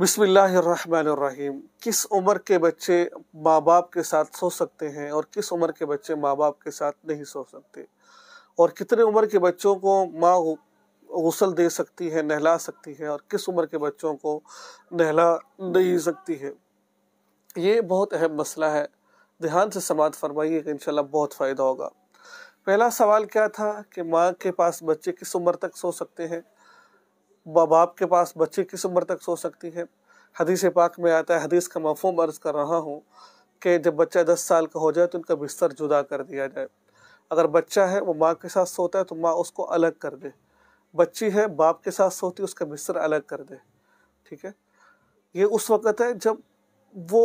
बिसमीम किस उम्र के बच्चे माँ बाप के साथ सो सकते हैं और किस उम्र के बच्चे माँ बाप के साथ नहीं सो सकते और कितने उम्र के बच्चों को माँ गसल दे सकती है नहला सकती है और किस उम्र के बच्चों को नहला नहीं सकती है ये बहुत अहम मसला है ध्यान से समात फरमाइएगा इंशाल्लाह बहुत फ़ायदा होगा पहला सवाल क्या था कि माँ के पास बच्चे किस उम्र तक सो सकते हैं माँ बाप के पास बच्चे किस उम्र तक सो सकती है हदीस पाक में आता है हदीस का मफहम अर्ज कर रहा हूँ कि जब बच्चा दस साल का हो जाए तो उनका बिस्तर जुदा कर दिया जाए अगर बच्चा है वो माँ के साथ सोता है तो माँ उसको अलग कर दे बच्ची है बाप के साथ सोती है उसका बिस्तर अलग कर दे ठीक है ये उस वक़्त है जब वो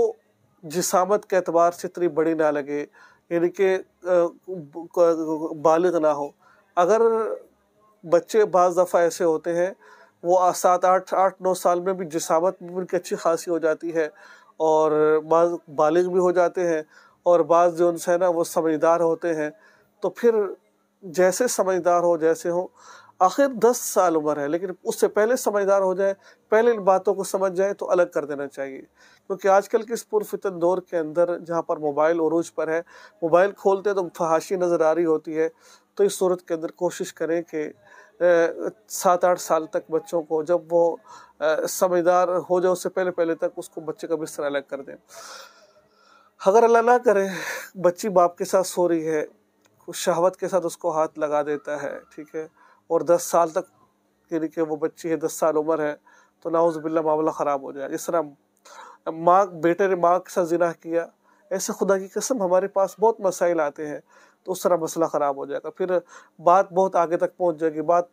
जिसामत के अतबार से इतनी बड़ी ना लगे यानी कि बालग ना हो अगर बच्चे बज दफ़ा ऐसे होते हैं वो सात आठ आठ नौ साल में भी जिसामत भी उनकी अच्छी खासी हो जाती है और बाद बालिग भी हो जाते हैं और बाद जो उनसे ना वो समझदार होते हैं तो फिर जैसे समझदार हो जैसे हो आखिर दस साल उम्र है लेकिन उससे पहले समझदार हो जाए पहले इन बातों को समझ जाए तो अलग कर देना चाहिए क्योंकि आजकल के इस पुरफितन दौर के अंदर जहाँ पर मोबाइल अरूज पर है मोबाइल खोलते हैं तो फहाशी नज़र आ रही होती है तो इस सूरत के अंदर कोशिश करें कि सात आठ साल तक बच्चों को जब वो समझदार हो जाए उससे पहले पहले तक उसको बच्चे का बिस्तर अलग कर दें अगर अल्लाह ना करे बच्ची बाप के साथ सो रही है शहावत के साथ उसको हाथ लगा देता है ठीक है और दस साल तक यानी कि वो बच्ची है दस साल उम्र है तो उस बिल्ला मामला ख़राब हो जाए इस तरह माँ बेटे ने माँ के साथ जिना किया ऐसे खुदा की कसम हमारे पास बहुत मसाइल आते हैं तो उस तरह मसला ख़राब हो जाएगा फिर बात बहुत आगे तक पहुँच जाएगी बात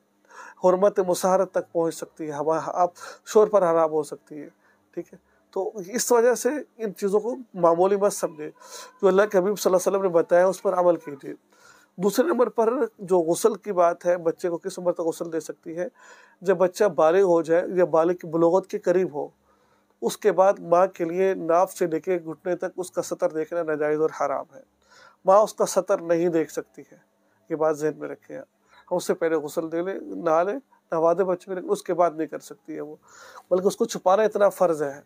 हरमत मुसारत तक पहुँच सकती है हवा आप शोर पर हराब हो सकती है ठीक है तो इस वजह से इन चीज़ों को मामूली मत समझे जो अल्लाह के हबीब वसल्लम ने बताया उस पर अमल कीजिए दूसरे नंबर पर जो गसल की बात है बच्चे को किस उम्र तक गसल दे सकती है जब बच्चा बालिग हो जाए या बालिग की बलोगत के करीब हो उसके बाद माँ के लिए नाप से लेके घुटने तक उसका सतर देखना नाजायज़ और हराम है माँ उसका सतर नहीं देख सकती है ये बात जहन में रखें हम उससे पहले गसल दे लें नहा लें नवादे बच्चे में उसके बाद नहीं कर सकती है वो बल्कि उसको छुपाना इतना फ़र्ज़ है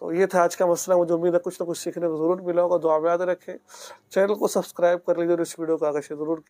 तो ये था आज का मसला मुझे उम्मीद है कुछ ना कुछ सीखने को जरूर मिला होगा दुआ याद रखें चैनल को सब्सक्राइब कर लीजिए और इस वीडियो को आगे से जरूर